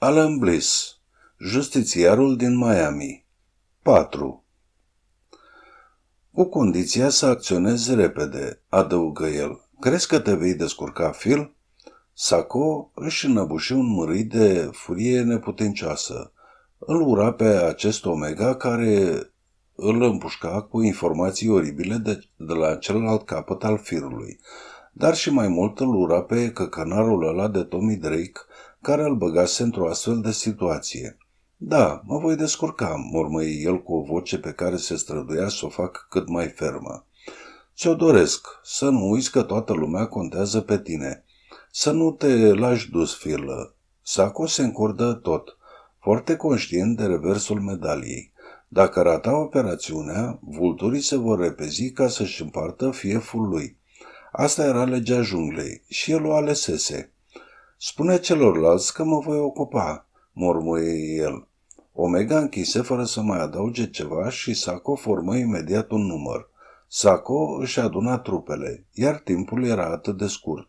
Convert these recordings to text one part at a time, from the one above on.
Alan Bliss, justițiarul din Miami. 4. Cu condiția să acționezi repede, adăugă el. Crezi că te vei descurca, Phil? Saco își înăbuși un mărit de furie neputincioasă. Îl ura pe acest omega care îl împușca cu informații oribile de, de la celălalt capăt al firului, dar și mai mult îl ura pe căcanarul ăla de Tommy Drake, care îl băgase într-o astfel de situație. Da, mă voi descurca, mormăie el cu o voce pe care se străduia să o fac cât mai fermă. Ți-o doresc, să nu uiți că toată lumea contează pe tine. Să nu te lași dus, filă. Saco se încordă tot, foarte conștient de reversul medaliei. Dacă rata operațiunea, vulturii se vor repezi ca să-și împartă fieful lui. Asta era legea junglei și el o alesese. Spune celorlalți că mă voi ocupa, mormăie el. Omega închise fără să mai adauge ceva și Saco formă imediat un număr. Saco își aduna trupele, iar timpul era atât de scurt.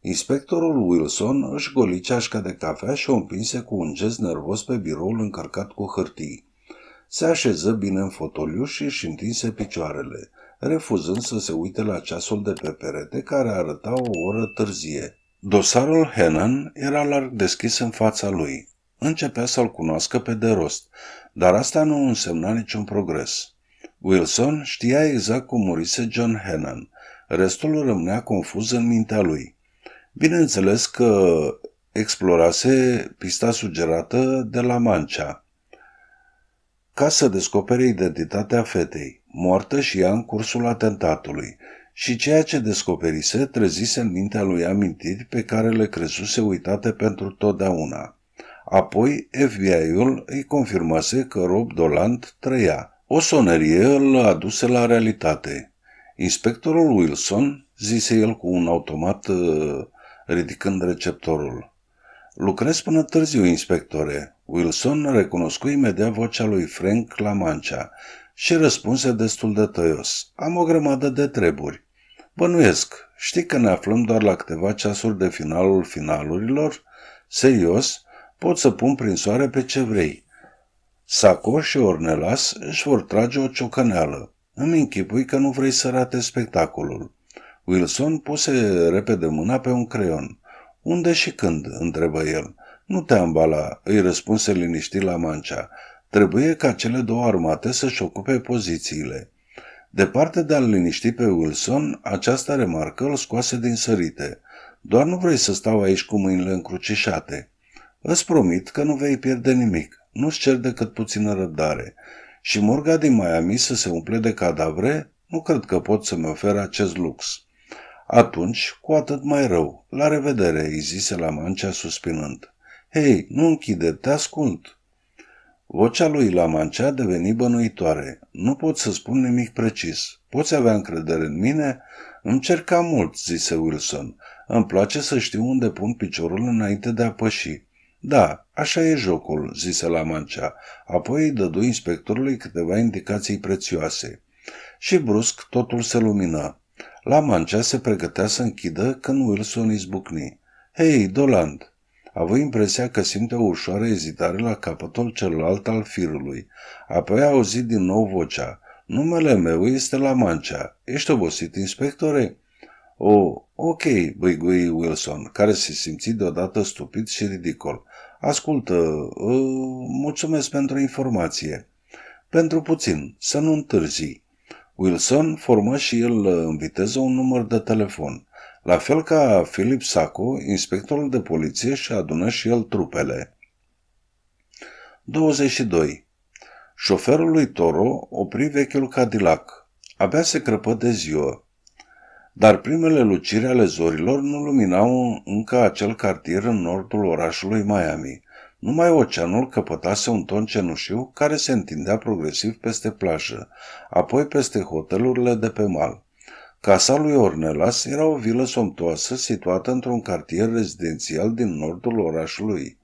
Inspectorul Wilson își goli ceașca de cafea și o împinse cu un gest nervos pe biroul încărcat cu hârtii. Se așeză bine în fotoliu și își întinse picioarele, refuzând să se uite la ceasul de pe perete care arăta o oră târzie. Dosarul Henan era larg deschis în fața lui. Începea să-l cunoască pe de rost, dar asta nu însemna niciun progres. Wilson știa exact cum murise John Henan. Restul rămânea confuz în mintea lui. Bineînțeles că explorase pista sugerată de la Mancea, ca să descopere identitatea fetei, moartă și ea în cursul atentatului și ceea ce descoperise trezise în mintea lui amintiri pe care le crezuse uitate pentru totdeauna. Apoi FBI-ul îi confirmase că Rob Dolant trăia. O sonerie îl aduse la realitate. Inspectorul Wilson, zise el cu un automat uh, ridicând receptorul. Lucrez până târziu, inspectore. Wilson recunoscu imediat vocea lui Frank la mancea și răspunse destul de tăios. Am o grămadă de treburi. Bănuiesc, știi că ne aflăm doar la câteva ceasuri de finalul finalurilor? Serios, pot să pun prin soare pe ce vrei. Saco și Ornelas își vor trage o ciocăneală. Îmi închipui că nu vrei să rate spectacolul. Wilson puse repede mâna pe un creion. Unde și când? întrebă el. Nu te ambala, îi răspunse liniștit la mancea. Trebuie ca cele două armate să-și ocupe pozițiile. Departe de a-l liniști pe Wilson, această remarcă îl scoase din sărite. Doar nu vrei să stau aici cu mâinile încrucișate. Îți promit că nu vei pierde nimic. Nu-ți cer decât puțină răbdare. Și morga din Miami să se umple de cadavre? Nu cred că pot să-mi ofer acest lux. Atunci, cu atât mai rău. La revedere, îi zise la mancea suspinând. Hei, nu închide, te ascult. Vocea lui la mancea deveni bănuitoare. Nu pot să spun nimic precis. Poți avea încredere în mine? cam mult, zise Wilson. Îmi place să știu unde pun piciorul înainte de a păși. Da, așa e jocul, zise la mancea. Apoi îi dădu inspectorului câteva indicații prețioase. Și brusc totul se lumină. La mancea se pregătea să închidă când Wilson izbucni. Hei, Doland, avea impresia că simte o ușoară ezitare la capătul celălalt al firului. Apoi a auzit din nou vocea. Numele meu este La Mancea. Ești obosit, inspectore?" O, oh, ok, băigui Wilson, care se simți deodată stupid și ridicol. Ascultă, uh, mulțumesc pentru informație. Pentru puțin, să nu întârzi. Wilson formă și el în viteză un număr de telefon. La fel ca Filip Sacco, inspectorul de poliție și adună și el trupele. 22. Șoferul lui Toro opri vechiul Cadillac. Abia se crăpă de ziua. Dar primele luciri ale zorilor nu luminau încă acel cartier în nordul orașului Miami. Numai oceanul căpătase un ton cenușiu care se întindea progresiv peste plajă, apoi peste hotelurile de pe mal. Casa lui Ornelas era o vilă somptoasă situată într-un cartier rezidențial din nordul orașului.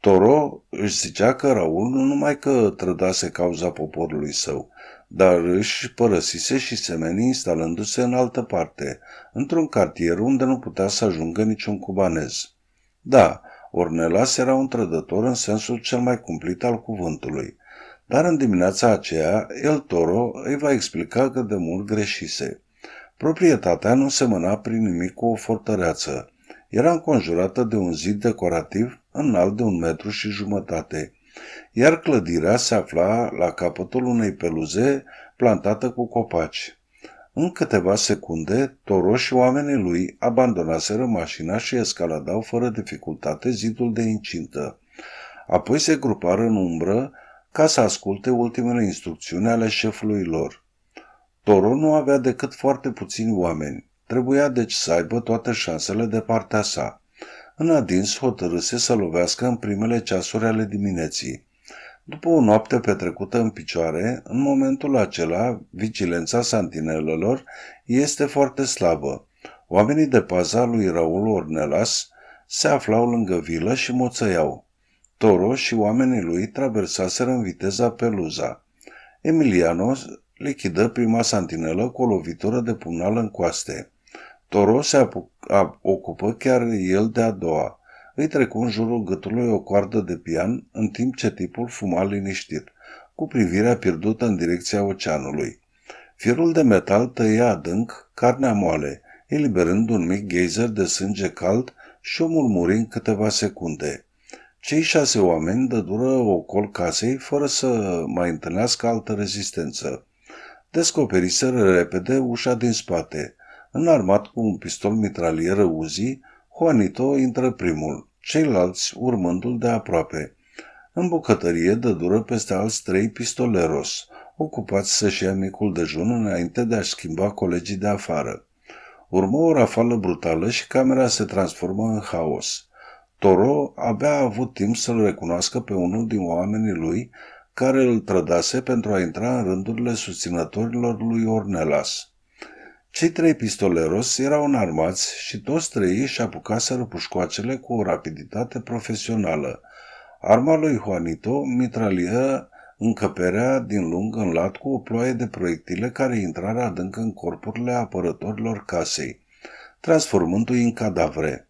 Toro își zicea că Raul nu numai că trădase cauza poporului său, dar își părăsise și semenii instalându-se în altă parte, într-un cartier unde nu putea să ajungă niciun cubanez. Da, Ornelas era un trădător în sensul cel mai cumplit al cuvântului, dar în dimineața aceea, El Toro îi va explica că de mult greșise. Proprietatea nu semăna prin nimic cu o fortăreață. Era înconjurată de un zid decorativ înalt de un metru și jumătate, iar clădirea se afla la capătul unei peluze plantată cu copaci. În câteva secunde, Toro și oamenii lui abandonaseră mașina și escaladau fără dificultate zidul de incintă. Apoi se grupară în umbră ca să asculte ultimele instrucțiuni ale șefului lor. Toro nu avea decât foarte puțini oameni. Trebuia deci să aibă toate șansele de partea sa. În adins hotărâse să lovească în primele ceasuri ale dimineții. După o noapte petrecută în picioare, în momentul acela, vigilența santinelelor este foarte slabă. Oamenii de paza lui Raul Ornelas se aflau lângă vilă și moțăiau. Toro și oamenii lui traversaseră în viteza peluza. Emiliano lichidă prima santinelă cu o lovitură de pumnal în coaste. Toro se ocupă chiar el de a doua. Îi trecu în jurul gâtului o coardă de pian, în timp ce tipul fuma liniștit, cu privirea pierdută în direcția oceanului. Firul de metal tăia adânc carnea moale, eliberând un mic geyser de sânge cald și o murmuri în câteva secunde. Cei șase oameni dădură col casei fără să mai întâlnească altă rezistență descoperiseră repede ușa din spate. Înarmat cu un pistol mitralieră Uzi, Juanito intră primul, ceilalți urmându-l de aproape. În bucătărie dă dură peste alți trei pistoleros, ocupați să-și ia micul dejun înainte de a-și schimba colegii de afară. Urmă o rafală brutală și camera se transformă în haos. Toro abia a avut timp să-l recunoască pe unul din oamenii lui, care îl trădase pentru a intra în rândurile susținătorilor lui Ornelas. Cei trei pistoleros erau înarmați și toți trei își apucaseră pușcoacele cu o rapiditate profesională. Arma lui Juanito mitralia încăperea din lung în lat cu o ploaie de proiectile care intrară adânc în corpurile apărătorilor casei, transformându-i în cadavre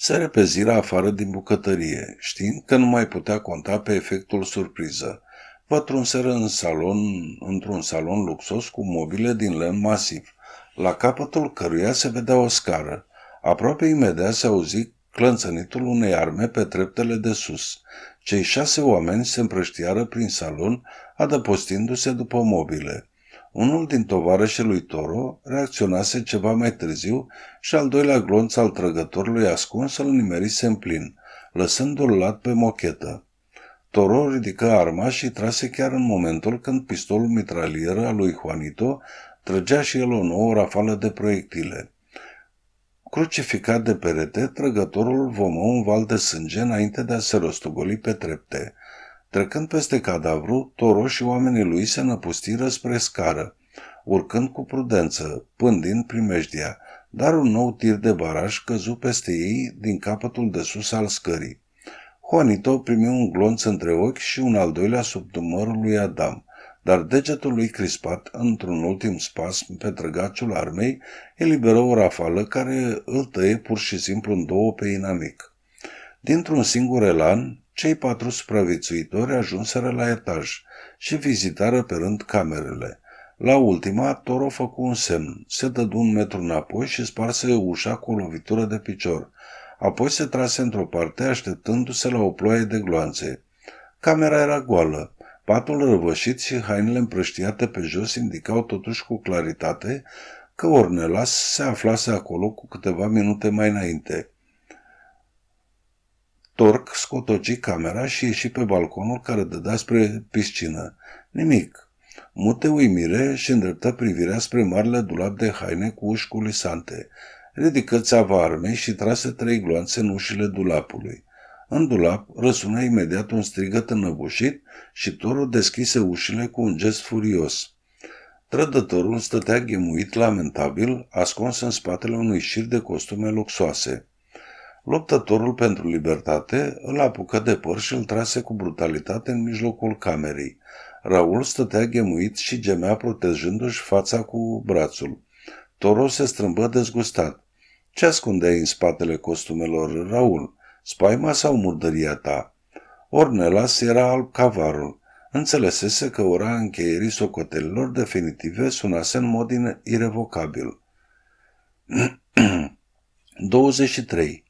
se repeziră afară din bucătărie, știind că nu mai putea conta pe efectul surpriză. Vă trunseră în salon, într-un salon luxos cu mobile din lemn masiv, la capătul căruia se vedea o scară. Aproape imediat se auzi clănțănitul unei arme pe treptele de sus. Cei șase oameni se împrăștiară prin salon, adăpostindu-se după mobile. Unul din tovarășii lui Toro reacționase ceva mai târziu și al doilea glonț al trăgătorului ascuns îl nimerise în plin, lăsându-l lat pe mochetă. Toro ridică arma și trase chiar în momentul când pistolul mitralieră al lui Juanito trăgea și el o nouă rafală de proiectile. Crucificat de perete, trăgătorul vomă un val de sânge înainte de a se rostogoli pe trepte. Trecând peste cadavru, Toro și oamenii lui se năpustiră spre scară, urcând cu prudență, pândind primejdia, dar un nou tir de baraj căzu peste ei din capătul de sus al scării. Juanito primi un glonț între ochi și un al doilea sub dumărul lui Adam, dar degetul lui crispat, într-un ultim spasm pe trăgaciul armei, eliberă o rafală care îl tăie pur și simplu în două pe inamic. Dintr-un singur elan, cei patru supraviețuitori ajunseră la etaj și vizitară pe rând camerele. La ultima, Toro făcu un semn, se dădu un metru înapoi și sparse ușa cu o lovitură de picior. Apoi se trase într-o parte, așteptându-se la o ploaie de gloanțe. Camera era goală. Patul răvășit și hainele împrăștiate pe jos indicau totuși cu claritate că Ornelas se aflase acolo cu câteva minute mai înainte. Torc scotoci camera și ieși pe balconul care dădea spre piscină. Nimic. Mute uimire și îndreptă privirea spre marile dulap de haine cu uși culisante. Ridică țeava armei și trase trei gloanțe în ușile dulapului. În dulap răsună imediat un strigăt înăbușit și Torul deschise ușile cu un gest furios. Trădătorul stătea ghemuit lamentabil, ascuns în spatele unui șir de costume luxoase. Luptătorul pentru libertate îl apucă de păr și îl trase cu brutalitate în mijlocul camerei. Raul stătea gemuit și gemea protejându-și fața cu brațul. Toro se strâmbă dezgustat. Ce ascundeai în spatele costumelor, Raul? Spaima sau murdăria ta? Ornelas era alb cavarul. Înțelesese că ora încheierii socotelilor definitive sunase în mod irevocabil. 23.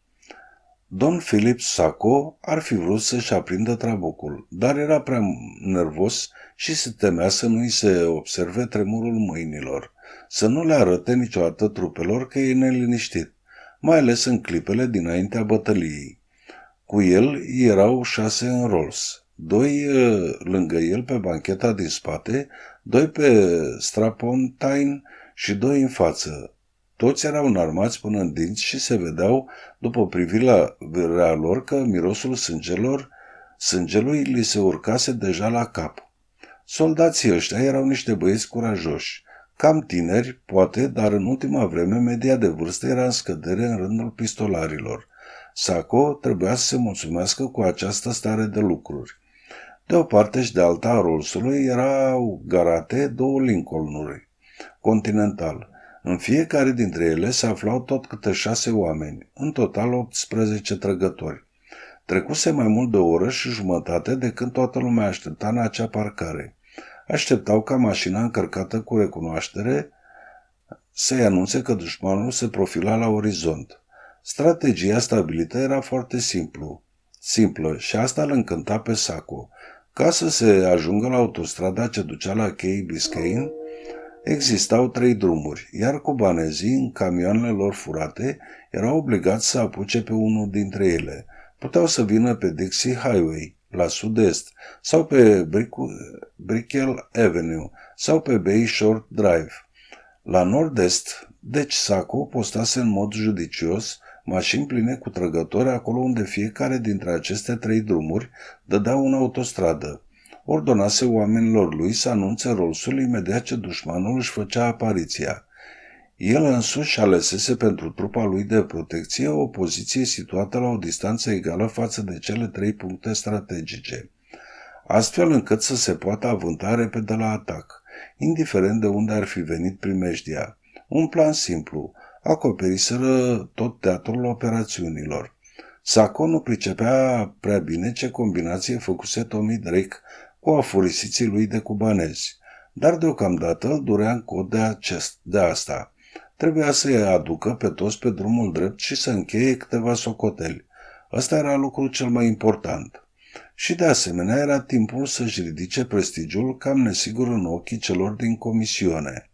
Don Philip Sacco ar fi vrut să-și aprindă trabucul, dar era prea nervos și se temea să nu-i se observe tremurul mâinilor, să nu le arăte niciodată trupelor că e neliniștit, mai ales în clipele dinaintea bătăliei. Cu el erau șase în rols, doi ă, lângă el pe bancheta din spate, doi pe strapontain și doi în față, toți erau înarmați până în dinți și se vedeau, după privirea lor, că mirosul sângelor, sângelui li se urcase deja la cap. Soldații ăștia erau niște băieți curajoși, cam tineri, poate, dar în ultima vreme media de vârstă era în scădere în rândul pistolarilor. Saco trebuia să se mulțumească cu această stare de lucruri. De o parte și de alta a Rolls-ului erau garate două Lincolnuri, continental – în fiecare dintre ele se aflau tot câte șase oameni, în total 18 trăgători. Trecuse mai mult de o oră și jumătate de când toată lumea aștepta în acea parcare. Așteptau ca mașina încărcată cu recunoaștere să-i anunțe că dușmanul se profila la orizont. Strategia stabilită era foarte simplu, simplă și asta îl încânta pe Saco. Ca să se ajungă la autostrada ce ducea la Key Biscayne, Existau trei drumuri, iar cubanezii, în camioanele lor furate, erau obligați să apuce pe unul dintre ele. Puteau să vină pe Dixie Highway, la sud-est, sau pe Brickell Avenue, sau pe Bay Short Drive. La nord-est, deci Saco postase în mod judicios mașini pline cu trăgători acolo unde fiecare dintre aceste trei drumuri dădea una autostradă ordonase oamenilor lui să anunțe rosul imediat ce dușmanul își făcea apariția. El însuși alesese pentru trupa lui de protecție o poziție situată la o distanță egală față de cele trei puncte strategice, astfel încât să se poată avânta repede la atac, indiferent de unde ar fi venit primejdia. Un plan simplu, acoperiseră tot teatrul operațiunilor. Saco nu pricepea prea bine ce combinație făcuse Tommy Drake cu afurisiții lui de cubanezi. Dar deocamdată îl durea în cod de, acest, de asta. Trebuia să-i aducă pe toți pe drumul drept și să încheie câteva socoteli. Ăsta era lucrul cel mai important. Și de asemenea era timpul să-și ridice prestigiul cam nesigur în ochii celor din comisiune.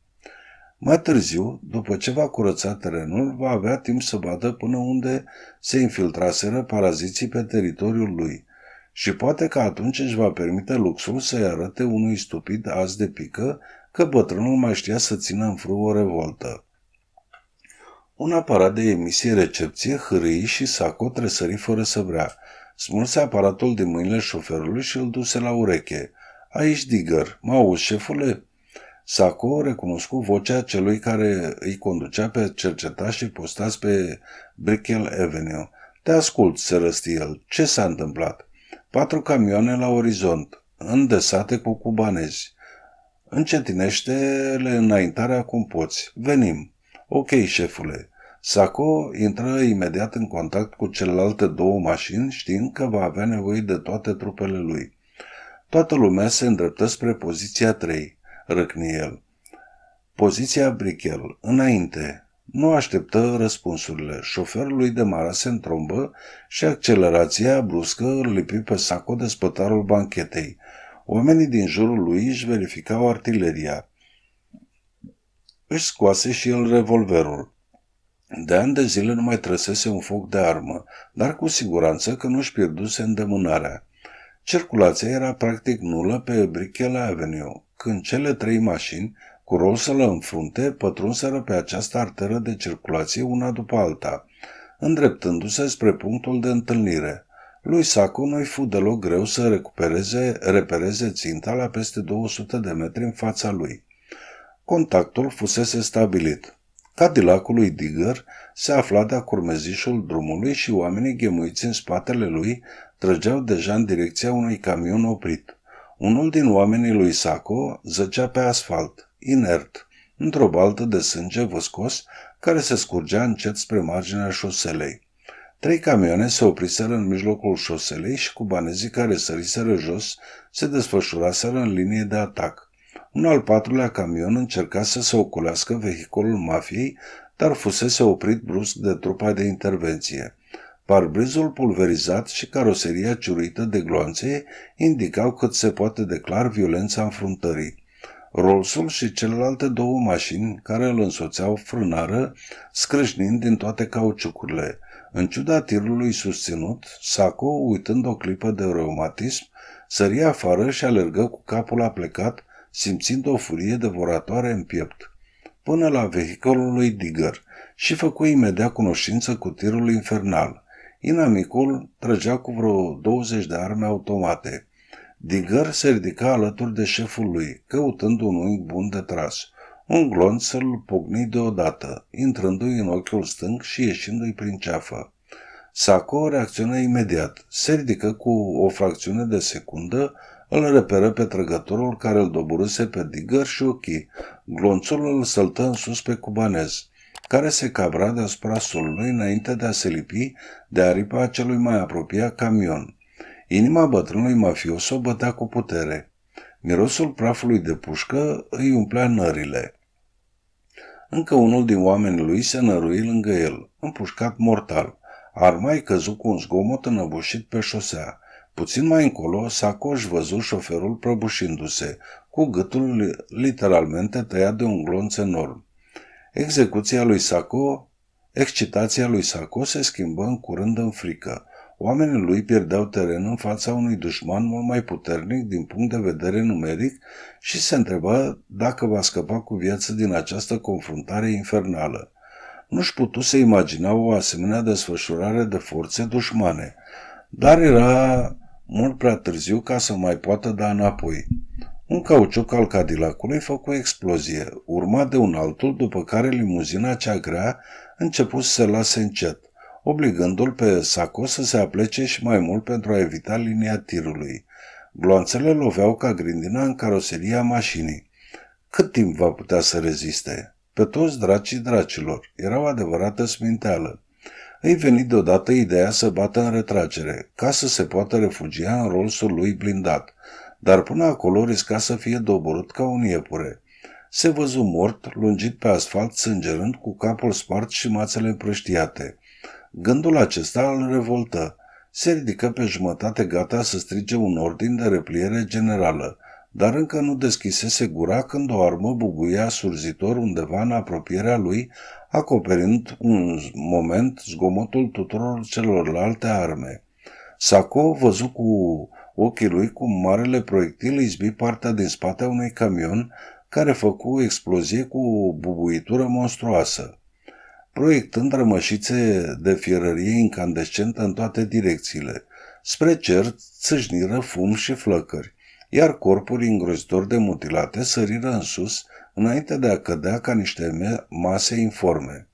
Mai târziu, după ce va curăța terenul, va avea timp să vadă până unde se infiltraseră paraziții pe teritoriul lui și poate că atunci își va permite luxul să-i arate unui stupid as de pică că bătrânul mai știa să țină în frâu o revoltă. Un aparat de emisie-recepție hârâi și Saco tresări fără să vrea. Smulse aparatul din mâinile șoferului și îl duse la ureche. Aici, Digger, mă auzi, șefule?" Saco recunoscu vocea celui care îi conducea pe cerceta și postați pe Brickell Avenue. Te ascult, se răsti el. Ce s-a întâmplat? Patru camioane la orizont, îndesate cu cubanezi. Încetinește-le înaintarea cum poți. Venim. Ok, șefule. Saco intră imediat în contact cu celelalte două mașini, știind că va avea nevoie de toate trupele lui. Toată lumea se îndreptă spre poziția 3, răcni el. Poziția Brichel, înainte, nu așteptă răspunsurile. Șoferul lui demarase în trombă și accelerația bruscă îl lipi pe saco de spătarul banchetei. Oamenii din jurul lui își verificau artileria. Își scoase și el revolverul. De ani de zile nu mai trăsese un foc de armă, dar cu siguranță că nu-și pierduse îndemânarea. Circulația era practic nulă pe Brichela Avenue, când cele trei mașini cu rosălă în frunte, pătrunseră pe această arteră de circulație una după alta, îndreptându-se spre punctul de întâlnire. Lui Saco nu-i fu deloc greu să recupereze, repereze ținta la peste 200 de metri în fața lui. Contactul fusese stabilit. Cadilacul lui Digger se afla de-a curmezișul drumului și oamenii ghemuiți în spatele lui trăgeau deja în direcția unui camion oprit. Unul din oamenii lui Saco zăcea pe asfalt inert, într-o baltă de sânge văscos care se scurgea încet spre marginea șoselei. Trei camioane se opriseră în mijlocul șoselei și cu banezii care săriseră jos se desfășuraseră în linie de atac. Un al patrulea camion încerca să se oculească vehiculul mafiei, dar fusese oprit brusc de trupa de intervenție. Parbrizul pulverizat și caroseria ciurită de gloanțe indicau cât se poate declar violența înfruntării rolls și celelalte două mașini care îl însoțeau frânară, scrâșnind din toate cauciucurile. În ciuda tirului susținut, Saco, uitând o clipă de reumatism, sări afară și alergă cu capul aplecat, simțind o furie devoratoare în piept, până la vehiculul lui Digger și făcu imediat cunoștință cu tirul infernal. Inamicul trăgea cu vreo 20 de arme automate. Digăr se ridica alături de șeful lui, căutând un unghi bun de tras. Un glonț îl pugni deodată, intrându-i în ochiul stâng și ieșindu-i prin ceafă. Saco reacționa imediat, se ridică cu o fracțiune de secundă, îl reperă pe trăgătorul care îl doburuse pe digăr și ochii. Glonțul îl săltă în sus pe cubanez, care se cabra deasupra solului înainte de a se lipi de aripa celui mai apropiat camion. Inima bătrânului mafios o bătea cu putere. Mirosul prafului de pușcă îi umplea nările. Încă unul din oamenii lui se nărui lângă el, împușcat mortal. Arma îi căzu cu un zgomot înăbușit pe șosea. Puțin mai încolo, Sacoș văzu șoferul prăbușindu-se, cu gâtul literalmente tăiat de un glonț enorm. Execuția lui Saco, excitația lui Saco se schimbă în curând în frică. Oamenii lui pierdeau teren în fața unui dușman mult mai puternic din punct de vedere numeric și se întreba dacă va scăpa cu viață din această confruntare infernală. Nu-și putu să imagina o asemenea desfășurare de forțe dușmane, dar era mult prea târziu ca să mai poată da înapoi. Un cauciuc al cadilacului făcu explozie, urmat de un altul, după care limuzina cea grea început să se lase încet obligându-l pe saco să se aplece și mai mult pentru a evita linia tirului. Gloanțele loveau ca grindina în caroseria mașinii. Cât timp va putea să reziste? Pe toți dracii dracilor. Era o adevărată sminteală. Îi veni deodată ideea să bată în retragere, ca să se poată refugia în rolsul lui blindat, dar până acolo risca să fie doborât ca un iepure. Se văzu mort, lungit pe asfalt, sângerând, cu capul spart și mațele împrăștiate. Gândul acesta îl revoltă. Se ridică pe jumătate gata să strige un ordin de repliere generală, dar încă nu deschisese gura când o armă bubuia surzitor undeva în apropierea lui, acoperind un moment zgomotul tuturor celorlalte arme. Saco văzut cu ochii lui cum marele proiectil izbi partea din spate a unui camion care făcu o explozie cu o bubuitură monstruoasă proiectând rămășițe de fierărie incandescentă în toate direcțiile. Spre cer țâșniră fum și flăcări, iar corpuri îngrozitor de mutilate săriră în sus înainte de a cădea ca niște mase informe.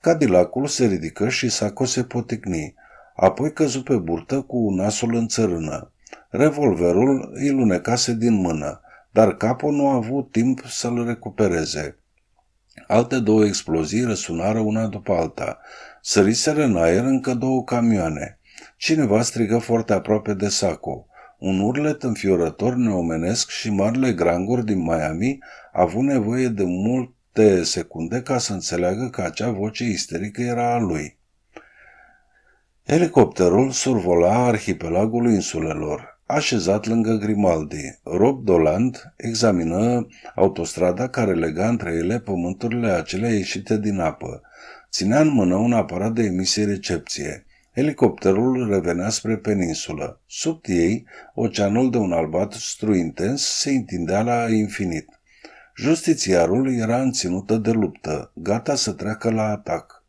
Cadilacul se ridică și Saco se poticni, apoi căzu pe burtă cu nasul în țărână. Revolverul îi lunecase din mână, dar capul nu a avut timp să-l recupereze. Alte două explozii răsunară una după alta. Săriseră în aer încă două camioane. Cineva strigă foarte aproape de Saco. Un urlet înfiorător neomenesc și marile granguri din Miami a avut nevoie de multe secunde ca să înțeleagă că acea voce isterică era a lui. Elicopterul survola arhipelagul insulelor așezat lângă Grimaldi. Rob Doland examină autostrada care lega între ele pământurile acelea ieșite din apă. Ținea în mână un aparat de emisie-recepție. Helicopterul revenea spre peninsulă. Sub ei, oceanul de un albastru intens se întindea la infinit. Justițiarul era înținută de luptă, gata să treacă la atac.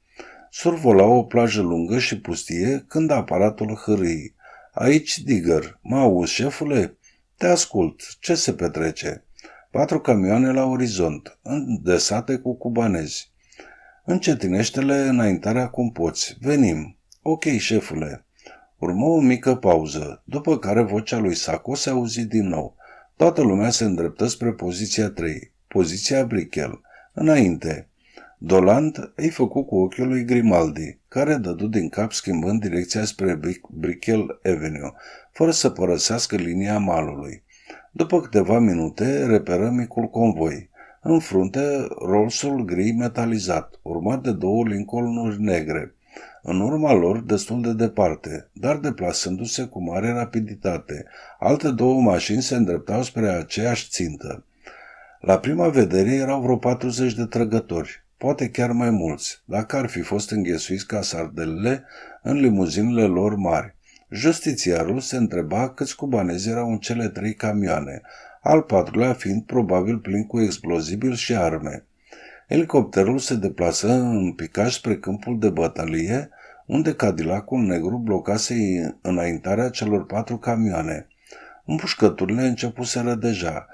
Survola o plajă lungă și pustie când aparatul hârâi. Aici, Digger, mă auzi, șefule? Te ascult, ce se petrece? Patru camioane la orizont, îndesate cu cubanezi. Încetinește-le înaintarea cum poți. Venim. Ok, șefule. Urmă o mică pauză, după care vocea lui Saco se auzi din nou. Toată lumea se îndreptă spre poziția 3, poziția Brichel. Înainte. Doland îi făcu cu ochiul lui Grimaldi care dădu din cap schimbând direcția spre Brickell Avenue, fără să părăsească linia malului. După câteva minute, reperă micul convoi. În frunte, rolsul gri metalizat, urmat de două Lincolnuri negre. În urma lor, destul de departe, dar deplasându-se cu mare rapiditate, alte două mașini se îndreptau spre aceeași țintă. La prima vedere erau vreo 40 de trăgători, poate chiar mai mulți, dacă ar fi fost înghesuiți ca sardelele în limuzinile lor mari. Justițiarul se întreba câți cubanezi erau în cele trei camioane, al patrulea fiind probabil plin cu explozibil și arme. Elicopterul se deplasă în picaj spre câmpul de bătălie, unde Cadillacul negru blocase înaintarea celor patru camioane. Împușcăturile începuseră deja.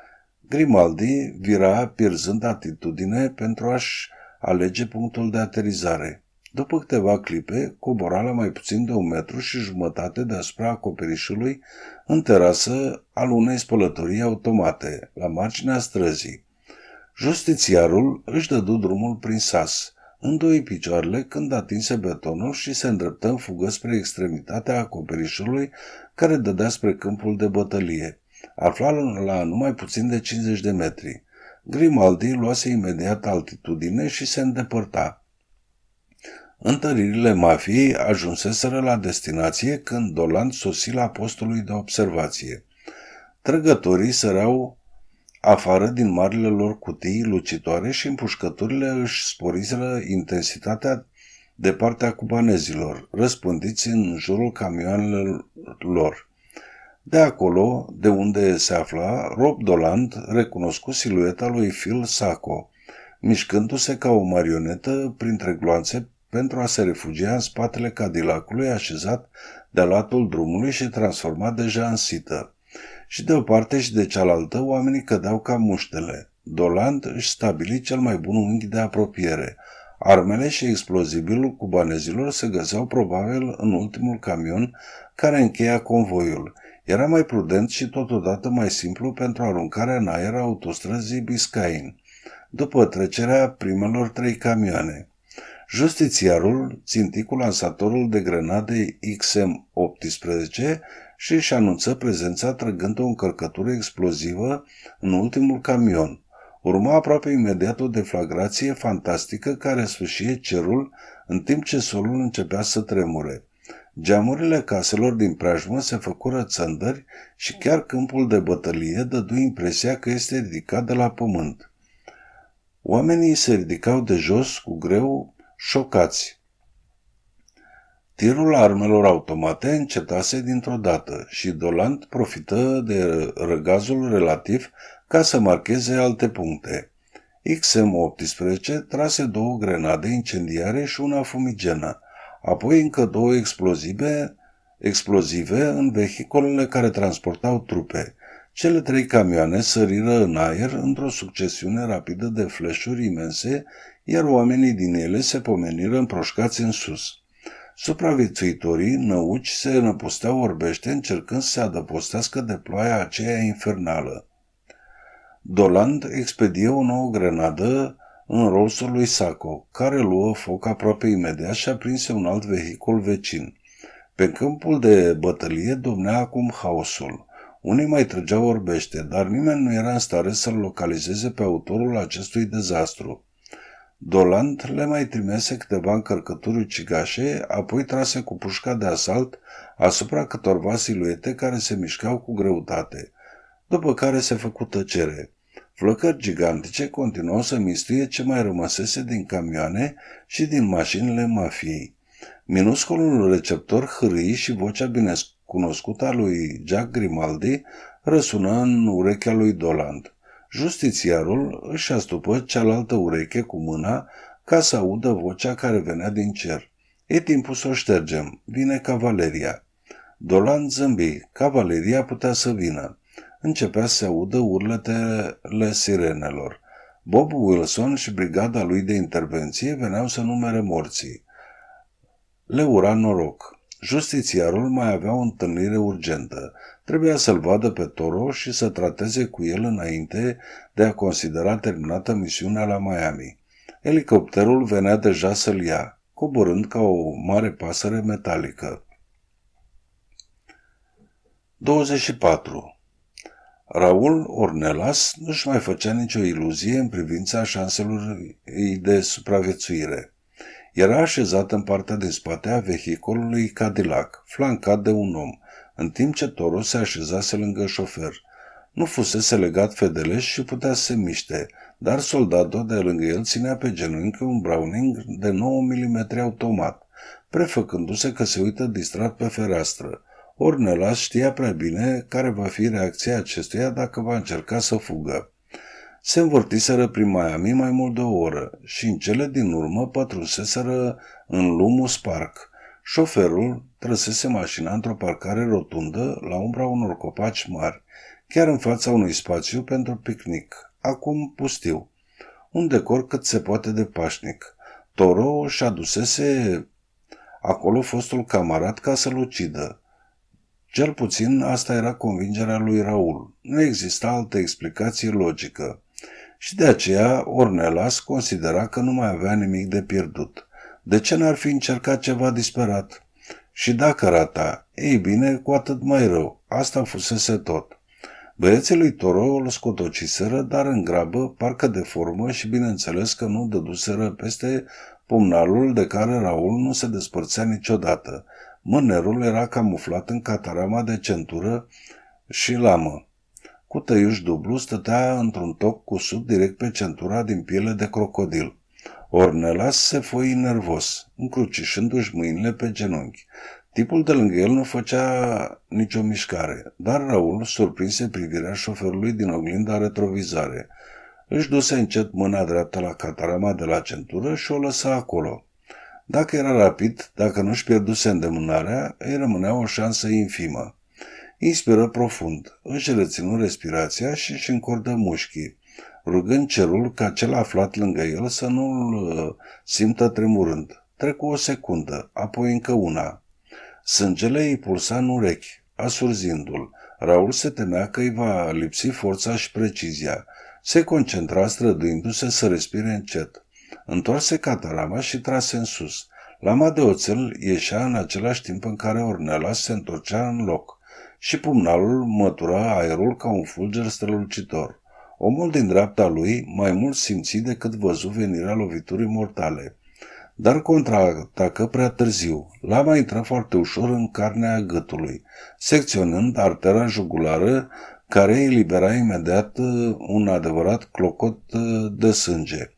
Grimaldi vira pierzând atitudine pentru a-și alege punctul de aterizare. După câteva clipe, cobora la mai puțin de un metru și jumătate deasupra acoperișului în terasă al unei spălătorii automate, la marginea străzii. Justițiarul își dădu drumul prin sas, în doi picioarele când atinse betonul și se îndreptă în fugă spre extremitatea acoperișului care dădea spre câmpul de bătălie. Afla la numai puțin de 50 de metri. Grimaldi luase imediat altitudine și se îndepărta. Întăririle mafiei ajunseseră la destinație când Dolan sosi la postului de observație. Trăgătorii săreau afară din marile lor cutii lucitoare și împușcăturile își sporiseră intensitatea de partea cubanezilor, răspândiți în jurul camioanelor lor. De acolo, de unde se afla, Rob Doland recunoscu silueta lui Phil Sacco, mișcându-se ca o marionetă printre gloanțe pentru a se refugia în spatele cadilacului așezat de latul drumului și transformat deja în sită. Și de o parte și de cealaltă, oamenii cădeau ca muștele. Doland își stabili cel mai bun unghi de apropiere. Armele și explozibilul cubanezilor se găseau probabil în ultimul camion care încheia convoiul – era mai prudent și totodată mai simplu pentru aruncarea în aer autostrăzii Biscayne, după trecerea primelor trei camioane. Justițiarul ținti cu lansatorul de grenade XM-18 și își anunță prezența trăgând o încărcătură explozivă în ultimul camion. Urma aproape imediat o deflagrație fantastică care sfârșie cerul în timp ce solul începea să tremure. Geamurile caselor din preajmă se făcură țăndări și chiar câmpul de bătălie dădu impresia că este ridicat de la pământ. Oamenii se ridicau de jos cu greu, șocați. Tirul armelor automate încetase dintr-o dată și Dolant profită de răgazul relativ ca să marcheze alte puncte. XM-18 trase două grenade incendiare și una fumigenă apoi încă două explozive, explozive în vehiculele care transportau trupe. Cele trei camioane săriră în aer într-o succesiune rapidă de fleșuri imense, iar oamenii din ele se pomeniră împroșcați în sus. Supraviețuitorii năuci se înăpusteau orbește încercând să se adăpostească de ploaia aceea infernală. Doland expedie o nouă grenadă în rostul lui Saco, care luă foc aproape imediat și aprinse un alt vehicul vecin. Pe câmpul de bătălie domnea acum haosul. Unii mai trăgeau orbește, dar nimeni nu era în stare să-l localizeze pe autorul acestui dezastru. Dolant le mai trimise câteva încărcături ucigașe, apoi trase cu pușca de asalt asupra câtorva siluete care se mișcau cu greutate, după care se făcu tăcere. Flăcări gigantice continuau să mistuie ce mai rămăsese din camioane și din mașinile mafiei. Minusculul receptor hârâi și vocea binecunoscută a lui Jack Grimaldi răsună în urechea lui Doland. Justițiarul își astupă cealaltă ureche cu mâna ca să audă vocea care venea din cer. E timpul să o ștergem. Vine cavaleria. Dolan zâmbi. Cavaleria putea să vină începea să audă urletele sirenelor. Bob Wilson și brigada lui de intervenție veneau să numere morții. Le ura noroc. Justițiarul mai avea o întâlnire urgentă. Trebuia să-l vadă pe Toro și să trateze cu el înainte de a considera terminată misiunea la Miami. Elicopterul venea deja să-l ia, coborând ca o mare pasăre metalică. 24. Raul Ornelas nu-și mai făcea nicio iluzie în privința șanselor ei de supraviețuire. Era așezat în partea din spate a vehicolului Cadillac, flancat de un om, în timp ce Toro se așezase lângă șofer. Nu fusese legat fedeleș și putea să se miște, dar soldatul de lângă el ținea pe genunchi un Browning de 9 mm automat, prefăcându-se că se uită distrat pe fereastră. Ornelas știa prea bine care va fi reacția acestuia dacă va încerca să fugă. Se învârtiseră prin Miami mai mult de o oră și în cele din urmă pătrunseseră în Lumus Park. Șoferul trăsese mașina într-o parcare rotundă la umbra unor copaci mari, chiar în fața unui spațiu pentru picnic, acum pustiu. Un decor cât se poate de pașnic. Toro și adusese acolo fostul camarat ca să-l ucidă, cel puțin asta era convingerea lui Raul. Nu exista altă explicație logică. Și de aceea Ornelas considera că nu mai avea nimic de pierdut. De ce n-ar fi încercat ceva disperat? Și dacă rata, ei bine, cu atât mai rău. Asta fusese tot. Băieții lui Toro îl scotociseră, dar în grabă, parcă de formă și bineînțeles că nu dăduseră peste pumnalul de care Raul nu se despărțea niciodată – Mânerul era camuflat în catarama de centură și lamă. Cu tăiuș dublu stătea într-un toc cusut direct pe centura din piele de crocodil. Ornelas se foi nervos, încrucișându-și mâinile pe genunchi. Tipul de lângă el nu făcea nicio mișcare, dar Raul surprinse privirea șoferului din oglinda retrovizare. Își duse încet mâna dreaptă la catarama de la centură și o lăsa acolo. Dacă era rapid, dacă nu-și pierduse îndemânarea, îi rămânea o șansă infimă. Inspiră profund, își reținu respirația și își încordă mușchii, rugând cerul ca cel aflat lângă el să nu-l uh, simtă tremurând. Trecu o secundă, apoi încă una. Sângele îi pulsa în urechi, asurzindu-l. Raul se temea că îi va lipsi forța și precizia. Se concentra străduindu-se să respire încet întoarse catarama și trase în sus. Lama de oțel ieșea în același timp în care ornela se întorcea în loc și pumnalul mătura aerul ca un fulger strălucitor. Omul din dreapta lui mai mult simți decât văzu venirea loviturii mortale. Dar contraatacă prea târziu. Lama intră foarte ușor în carnea gâtului, secționând artera jugulară care elibera imediat uh, un adevărat clocot uh, de sânge.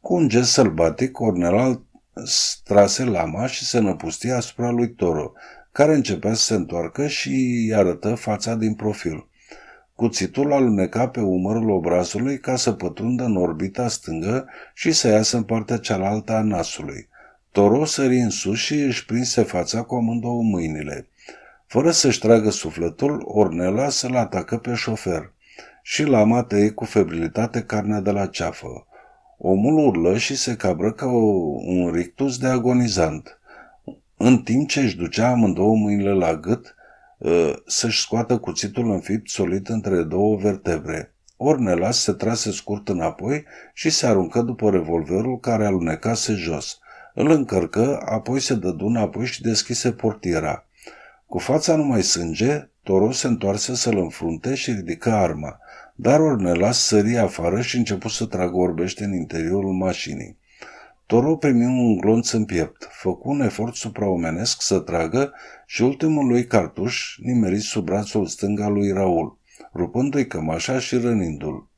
Cu un gest sălbatic, Cornelal strase lama și se năpustie asupra lui Toro, care începea să se întoarcă și îi arătă fața din profil. Cuțitul aluneca pe umărul obrazului ca să pătrundă în orbita stângă și să iasă în partea cealaltă a nasului. Toro sări în sus și își prinse fața cu amândouă mâinile. Fără să-și tragă sufletul, Ornela să-l atacă pe șofer. Și lama tăie cu febrilitate carnea de la ceafă. Omul urlă și se cabră ca o, un rictus de agonizant, în timp ce își ducea amândouă mâinile la gât ă, să-și scoată cuțitul înfipt solid între două vertebre. Ornelas se trase scurt înapoi și se aruncă după revolverul care alunecase jos. Îl încărcă, apoi se dădu înapoi și deschise portiera. Cu fața numai sânge, Toro se întoarse să-l înfrunte și ridică arma – dar Ornelas sări afară și început să tragă orbește în interiorul mașinii. Toro primi un glonț în piept, făcu un efort supraomenesc să tragă și ultimul lui cartuș nimerit sub brațul stâng al lui Raul, rupându-i cămașa și rănindu-l.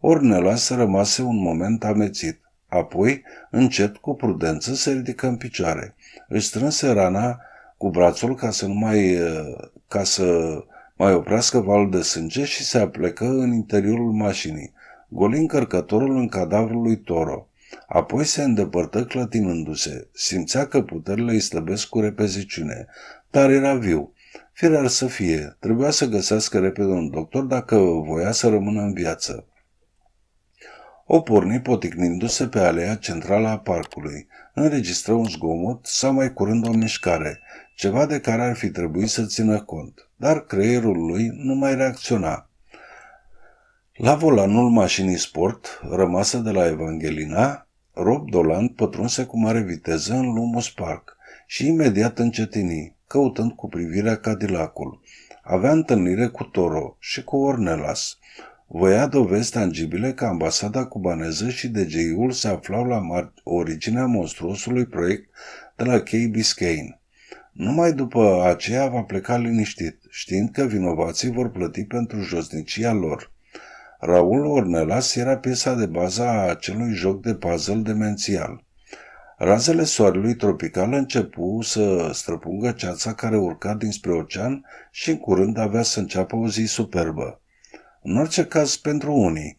Ornelas rămase un moment amețit, apoi, încet, cu prudență, se ridică în picioare. Își strânse rana cu brațul ca să nu mai... ca să mai oprească val de sânge și se aplecă în interiorul mașinii, golind cărcătorul în cadavrul lui Toro. Apoi se îndepărtă clătinându-se. Simțea că puterile îi slăbesc cu repeziciune, dar era viu. ar să fie, trebuia să găsească repede un doctor dacă voia să rămână în viață. O porni poticnindu-se pe alea centrală a parcului. Înregistră un zgomot sau mai curând o mișcare ceva de care ar fi trebuit să țină cont, dar creierul lui nu mai reacționa. La volanul mașinii sport, rămasă de la Evangelina, Rob Dolan pătrunse cu mare viteză în Lumus Park și imediat încetini, căutând cu privirea Cadillacul. Avea întâlnire cu Toro și cu Ornelas. Voia dovezi tangibile că ambasada cubaneză și dj ul se aflau la originea monstruosului proiect de la Key Biscayne. Numai după aceea va pleca liniștit, știind că vinovații vor plăti pentru josnicia lor. Raul Ornelas era piesa de bază a acelui joc de puzzle demențial. Razele soarelui tropical începu să străpungă ceața care urca dinspre ocean și în curând avea să înceapă o zi superbă. În orice caz pentru unii.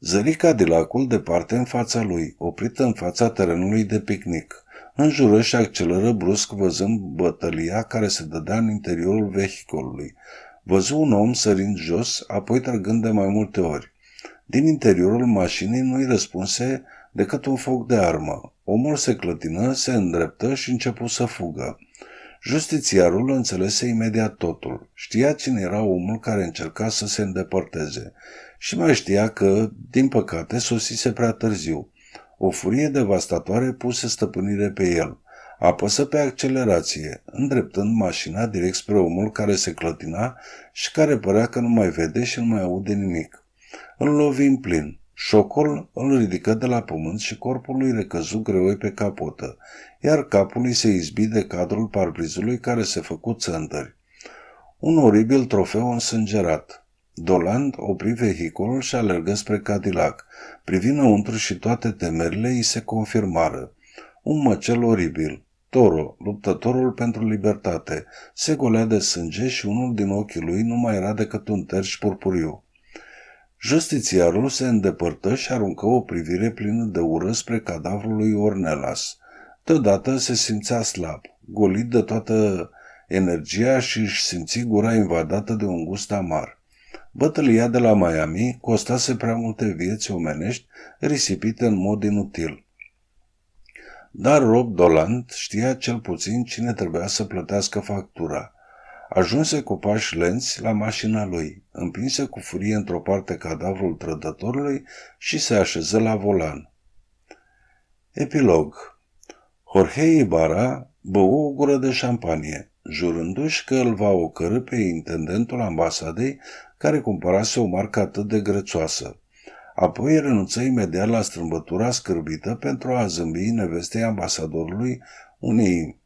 Zări cadilacul departe în fața lui, oprită în fața terenului de picnic înjură și acceleră brusc văzând bătălia care se dădea în interiorul vehiculului. Văzu un om sărind jos, apoi trăgând de mai multe ori. Din interiorul mașinii nu-i răspunse decât un foc de armă. Omul se clătină, se îndreptă și începu să fugă. Justițiarul înțelese imediat totul. Știa cine era omul care încerca să se îndepărteze și mai știa că, din păcate, sosise prea târziu. O furie devastatoare puse stăpânire pe el. Apăsă pe accelerație, îndreptând mașina direct spre omul care se clătina și care părea că nu mai vede și nu mai aude nimic. Îl lovi în plin. Șocul îl ridică de la pământ și corpul lui recăzu greoi pe capotă, iar capul îi se izbi de cadrul parbrizului care se făcu țăntări. Un oribil trofeu însângerat, Doland opri vehiculul și alergă spre Cadillac. Privind înăuntru și toate temerile îi se confirmară. Un măcel oribil. Toro, luptătorul pentru libertate, se golea de sânge și unul din ochii lui nu mai era decât un terci purpuriu. Justițiarul se îndepărtă și aruncă o privire plină de ură spre cadavrul lui Ornelas. Deodată se simțea slab, golit de toată energia și își simți gura invadată de un gust amar. Bătălia de la Miami costase prea multe vieți omenești risipite în mod inutil. Dar Rob Dolant știa cel puțin cine trebuia să plătească factura. Ajunse cu pași lenți la mașina lui, împinse cu furie într-o parte cadavrul trădătorului și se așeză la volan. Epilog Jorge Ibarra bău o gură de șampanie, jurându-și că îl va ocărâ pe intendentul ambasadei care cumpărase o atât de grețoasă. Apoi renunță imediat la strâmbătura scârbită pentru a zâmbi nevestei ambasadorului unei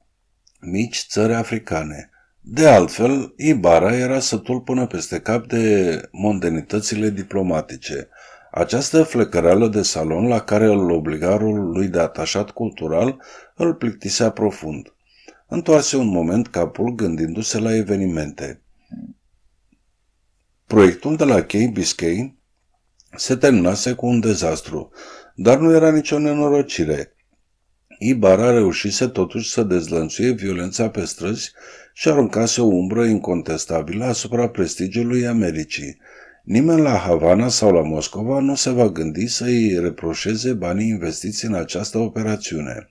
mici țări africane. De altfel, Ibara era sătul până peste cap de mondenitățile diplomatice. Această flecăreală de salon la care îl obliga rolul lui de atașat cultural îl plictisea profund. Întoarse un moment capul gândindu-se la evenimente. Proiectul de la Key Biscayne se terminase cu un dezastru, dar nu era nicio nenorocire. Ibarra reușise totuși să dezlănțuie violența pe străzi și aruncase o umbră incontestabilă asupra prestigiului Americii. Nimeni la Havana sau la Moscova nu se va gândi să îi reproșeze banii investiți în această operațiune.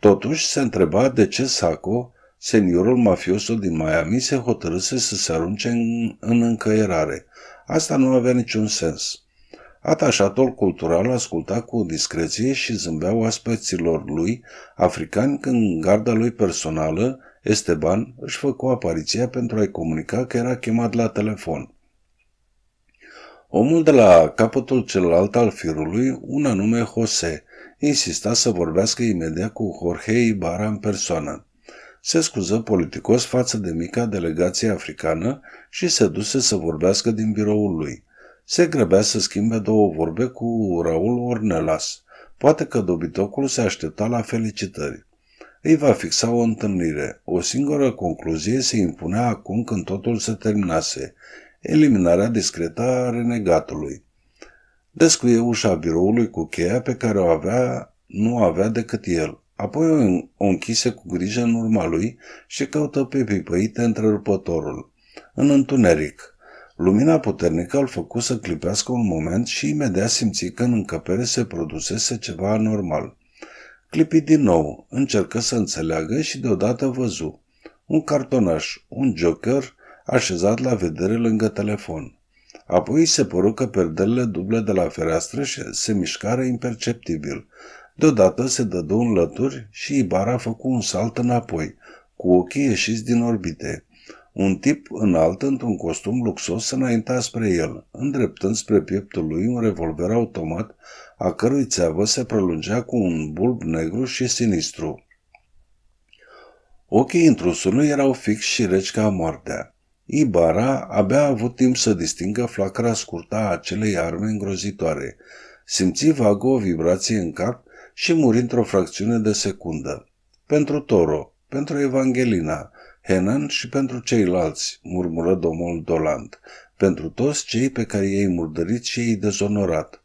Totuși se întreba de ce Saco seniorul mafioso din Miami se hotărâse să se arunce în, în încăierare. Asta nu avea niciun sens. Atașatul cultural asculta cu discreție și zâmbea aspeților lui africani când garda lui personală, Esteban, își făcu apariția pentru a-i comunica că era chemat la telefon. Omul de la capătul celălalt al firului, un anume Jose, insista să vorbească imediat cu Jorge Ibarra în persoană se scuză politicos față de mica delegație africană și se duse să vorbească din biroul lui. Se grăbea să schimbe două vorbe cu Raul Ornelas. Poate că dobitocul se aștepta la felicitări. Îi va fixa o întâlnire. O singură concluzie se impunea acum când totul se terminase. Eliminarea discretă a renegatului. Descuie ușa biroului cu cheia pe care o avea, nu avea decât el. Apoi o închise cu grijă în urma lui și căută pe pipăite întrerupătorul. În întuneric. Lumina puternică îl făcu să clipească un moment și imediat simți că în încăpere se produsese ceva anormal. Clipi din nou, încercă să înțeleagă și deodată văzu. Un cartonaș, un joker, așezat la vedere lângă telefon. Apoi se păru că perdelele duble de la fereastră se mișcară imperceptibil. Deodată se dădu în lături și a făcu un salt înapoi, cu ochii ieșiți din orbite. Un tip înalt, într-un costum luxos, se înainta spre el, îndreptând spre pieptul lui un revolver automat, a cărui țeavă se prelungea cu un bulb negru și sinistru. Ochii intrusului erau fix și reci ca moartea. Ibara abia a avut timp să distingă flacăra scurtă a acelei arme îngrozitoare. Simți vagă o vibrație în cap și muri într-o fracțiune de secundă. Pentru Toro, pentru Evangelina, Henan și pentru ceilalți, murmură domnul Doland, pentru toți cei pe care i-ai murdărit și i-ai dezonorat.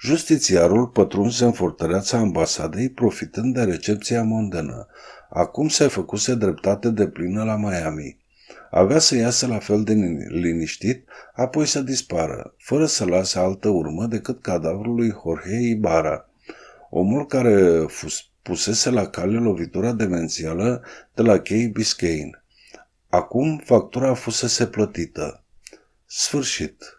Justițiarul pătrunse în fortăreața ambasadei, profitând de recepția mondenă. Acum se făcuse dreptate de plină la Miami. Avea să iasă la fel de liniștit, apoi să dispară, fără să lase altă urmă decât cadavrul lui Jorge Ibarra. Omul care fus, pusese la cale lovitura demențială de la Key Biscayne. Acum factura fusese plătită. Sfârșit.